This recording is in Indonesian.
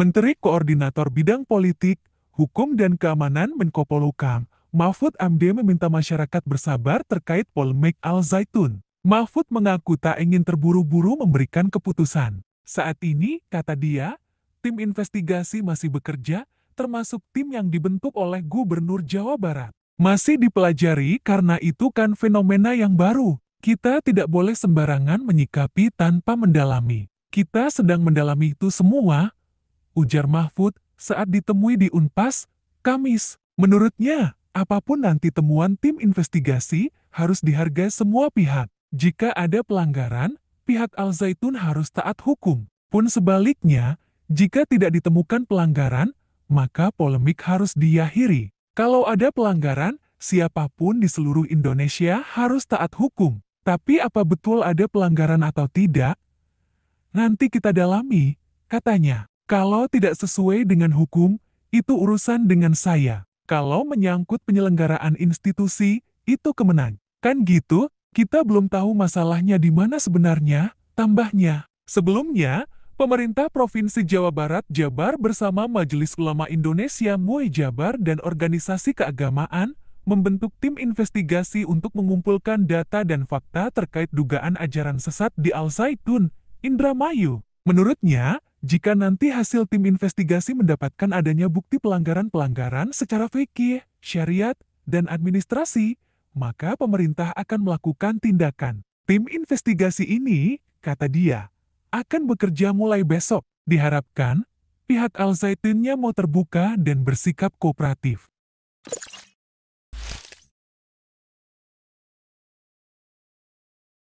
Menteri Koordinator Bidang Politik, Hukum dan Keamanan Menko Polhukam, Mahfud MD meminta masyarakat bersabar terkait polemik Al-Zaitun. Mahfud mengaku tak ingin terburu-buru memberikan keputusan. Saat ini, kata dia, tim investigasi masih bekerja, termasuk tim yang dibentuk oleh Gubernur Jawa Barat. Masih dipelajari karena itu kan fenomena yang baru. Kita tidak boleh sembarangan menyikapi tanpa mendalami. Kita sedang mendalami itu semua, ujar Mahfud saat ditemui di Unpas, Kamis. Menurutnya, apapun nanti temuan tim investigasi harus dihargai semua pihak. Jika ada pelanggaran, pihak Al Zaitun harus taat hukum. Pun sebaliknya, jika tidak ditemukan pelanggaran, maka polemik harus diakhiri. Kalau ada pelanggaran, siapapun di seluruh Indonesia harus taat hukum. Tapi apa betul ada pelanggaran atau tidak? Nanti kita dalami, katanya. Kalau tidak sesuai dengan hukum, itu urusan dengan saya. Kalau menyangkut penyelenggaraan institusi, itu kemenang. Kan gitu, kita belum tahu masalahnya di mana sebenarnya, tambahnya. Sebelumnya, Pemerintah Provinsi Jawa Barat Jabar bersama Majelis Ulama Indonesia MUI Jabar dan organisasi keagamaan membentuk tim investigasi untuk mengumpulkan data dan fakta terkait dugaan ajaran sesat di Al Zaitun, Indramayu. Menurutnya, jika nanti hasil tim investigasi mendapatkan adanya bukti pelanggaran-pelanggaran secara fikih, syariat, dan administrasi, maka pemerintah akan melakukan tindakan. Tim investigasi ini, kata dia, akan bekerja mulai besok. Diharapkan, pihak al zaitunnya mau terbuka dan bersikap kooperatif.